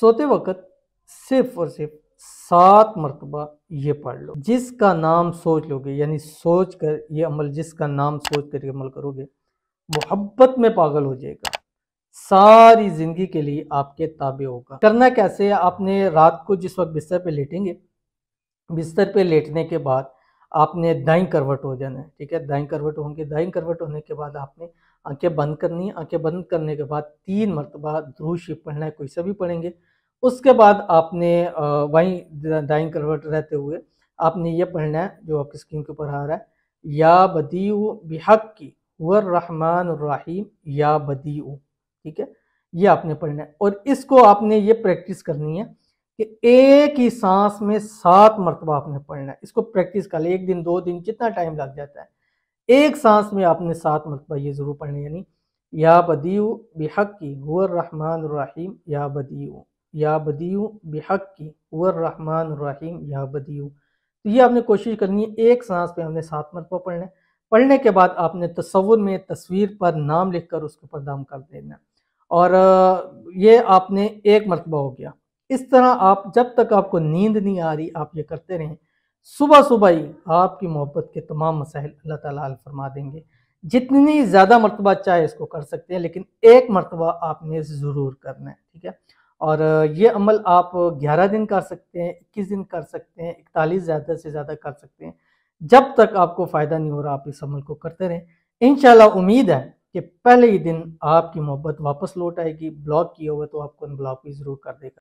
سوتے وقت صرف اور صرف سات مرتبہ یہ پڑھ لو جس کا نام سوچ لو گے یعنی سوچ کر یہ عمل جس کا نام سوچ کر یہ عمل کرو گے محبت میں پاگل ہو جائے گا ساری زندگی کے لیے آپ کے تابع ہوگا کرنا کیسے آپ نے رات کو جس وقت بستر پہ لیٹیں گے بستر پہ لیٹنے کے بعد آپ نے دائیں کروٹ ہو جانا ہے ٹھیک ہے دائیں کروٹ ہوں گے دائیں کروٹ ہونے کے بعد آپ نے آنکھیں بند کرنی ہیں آنکھیں بند کرنے کے بعد تین مرتبہ دھو شیپ پڑھنا ہے کوئی سا بھی پڑھیں گے اس کے بعد آپ نے وہیں دائیں کروٹ رہتے ہوئے آپ نے یہ پڑھنا ہے جو آپ کی اسکرین کے اوپر آ رہا ہے یا بدی بحق کی ور الرحیم یا بدی ٹھیک ہے یہ آپ نے پڑھنا ہے اور اس کو آپ نے یہ پریکٹس کرنی ہے کہ ایک ہی سانس میں سات مرتبہ آپ نے پڑھنا ہے اس کو پریکٹس کر لیں ایک دن دو دن جتنا ٹائم لگ جاتا ہے ایک سانس میں آپ نے سات مرتبہ یہ ضرور پڑھنا یعنی یا بدیو بحق کی ہو الرحمن الرحیم یا بدیو یا بدیو بحق کی ہو الرحمن الرحیم یا بدیو تو یہ آپ نے کوشش کرنی ہے ایک سانس پہ ہم نے سات مرتبہ پڑھنا ہے پڑھنے کے بعد آپ نے تصور میں تصویر پر نام لکھ کر اس کے اوپر دام کر دینا اور یہ آپ نے ایک مرتبہ ہو گیا اس طرح آپ جب تک آپ کو نیند نہیں آ رہی آپ یہ کرتے رہیں صبح صبح ہی آپ کی محبت کے تمام مسائل اللہ تعالیٰ حل فرما دیں گے جتنی زیادہ مرتبہ چاہے اس کو کر سکتے ہیں لیکن ایک مرتبہ آپ نے ضرور کرنا ہے ٹھیک ہے اور یہ عمل آپ گیارہ دن کر سکتے ہیں اکیس دن کر سکتے ہیں اکتالیس زیادہ سے زیادہ کر سکتے ہیں جب تک آپ کو فائدہ نہیں ہو رہا آپ اس عمل کو کرتے رہیں ان شاء اللہ امید ہے کہ پہلے ہی دن آپ کی محبت واپس لوٹ آئے گی بلاک کیا ہوا تو آپ کو ان بلاک بھی ضرور کر دے گا